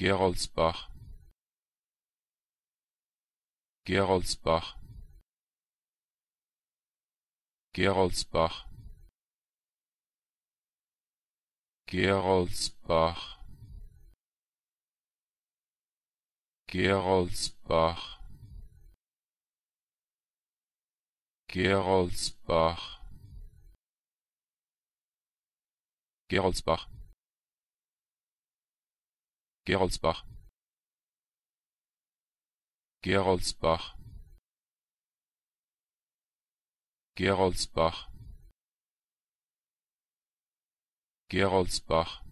geroldsbach geroldsbach geroldsbach geroldsbach geroldsbach geroldsbach geroldsbach Geroldsbach Geroldsbach Geroldsbach Geroldsbach